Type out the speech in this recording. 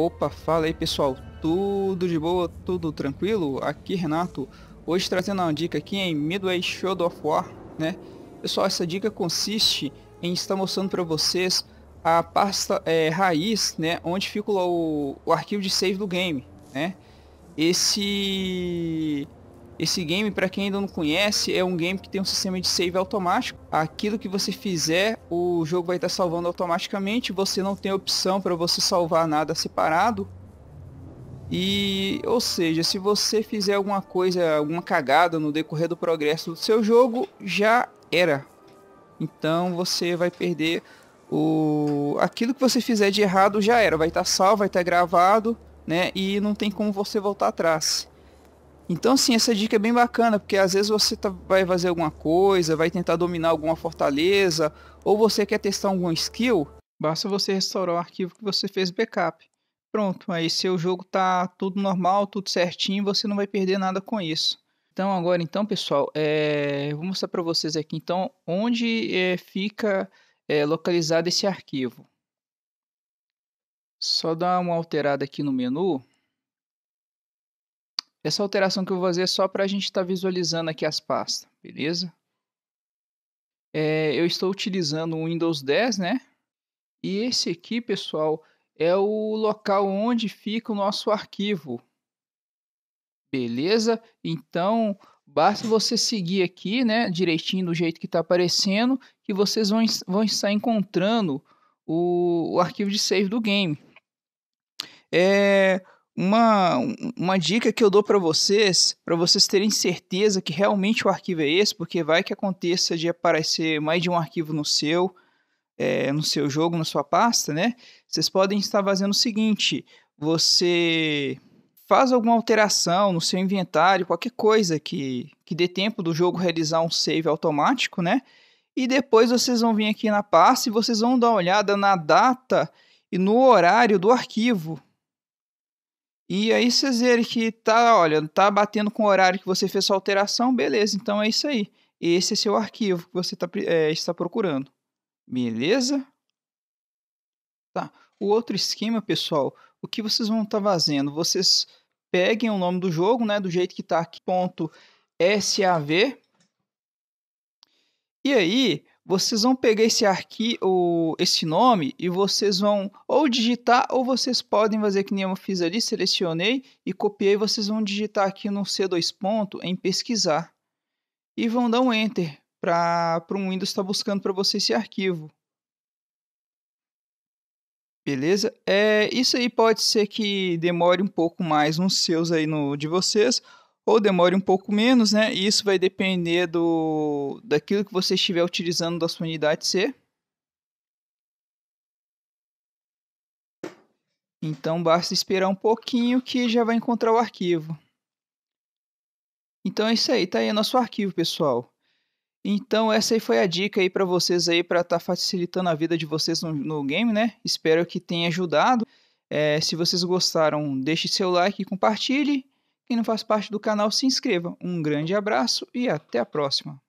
Opa, fala aí pessoal, tudo de boa, tudo tranquilo? Aqui Renato, hoje trazendo uma dica aqui em Midway Shadow of War, né? Pessoal, essa dica consiste em estar mostrando para vocês a pasta é, raiz, né? Onde fica o, o arquivo de save do game, né? Esse esse game, para quem ainda não conhece, é um game que tem um sistema de save automático. Aquilo que você fizer, o jogo vai estar salvando automaticamente. Você não tem opção para você salvar nada separado. E, ou seja, se você fizer alguma coisa, alguma cagada no decorrer do progresso do seu jogo, já era. Então você vai perder o aquilo que você fizer de errado já era, vai estar salvo, vai estar gravado, né? E não tem como você voltar atrás. Então, assim, essa dica é bem bacana, porque às vezes você tá, vai fazer alguma coisa, vai tentar dominar alguma fortaleza, ou você quer testar alguma skill, basta você restaurar o arquivo que você fez backup. Pronto, aí seu jogo tá tudo normal, tudo certinho, você não vai perder nada com isso. Então agora então pessoal, é... vou mostrar para vocês aqui então onde é, fica é, localizado esse arquivo. Só dar uma alterada aqui no menu essa alteração que eu vou fazer é só para a gente estar tá visualizando aqui as pastas, beleza? É, eu estou utilizando o Windows 10, né? E esse aqui, pessoal, é o local onde fica o nosso arquivo. Beleza? Então, basta você seguir aqui, né, direitinho do jeito que está aparecendo, e vocês vão, vão estar encontrando o, o arquivo de save do game. É, uma, uma dica que eu dou para vocês, para vocês terem certeza que realmente o arquivo é esse, porque vai que aconteça de aparecer mais de um arquivo no seu, é, no seu jogo, na sua pasta, né? Vocês podem estar fazendo o seguinte: você faz alguma alteração no seu inventário, qualquer coisa que, que dê tempo do jogo realizar um save automático, né? E depois vocês vão vir aqui na pasta e vocês vão dar uma olhada na data e no horário do arquivo e aí vocês verem que tá, olha, tá batendo com o horário que você fez sua alteração, beleza, então é isso aí. Esse é seu arquivo que você tá, é, está procurando. Beleza? Tá. O outro esquema, pessoal, o que vocês vão estar tá fazendo? Vocês peguem o nome do jogo, né, do jeito que está aqui, ponto .sav. E aí, vocês vão pegar esse arquivo, esse nome e vocês vão ou digitar ou vocês podem fazer que nem eu fiz ali, selecionei e copiei, vocês vão digitar aqui no C2 ponto em pesquisar e vão dar um enter para um Windows estar tá buscando para você esse arquivo. Beleza? É, isso aí pode ser que demore um pouco mais nos seus aí no de vocês ou demore um pouco menos, né? E isso vai depender do daquilo que você estiver utilizando da sua unidade C. Então basta esperar um pouquinho que já vai encontrar o arquivo. Então é isso aí, tá aí nosso arquivo, pessoal. Então essa aí foi a dica aí para vocês aí para estar tá facilitando a vida de vocês no, no, game, né? Espero que tenha ajudado. É, se vocês gostaram, deixe seu like e compartilhe. Quem não faz parte do canal, se inscreva. Um grande abraço e até a próxima!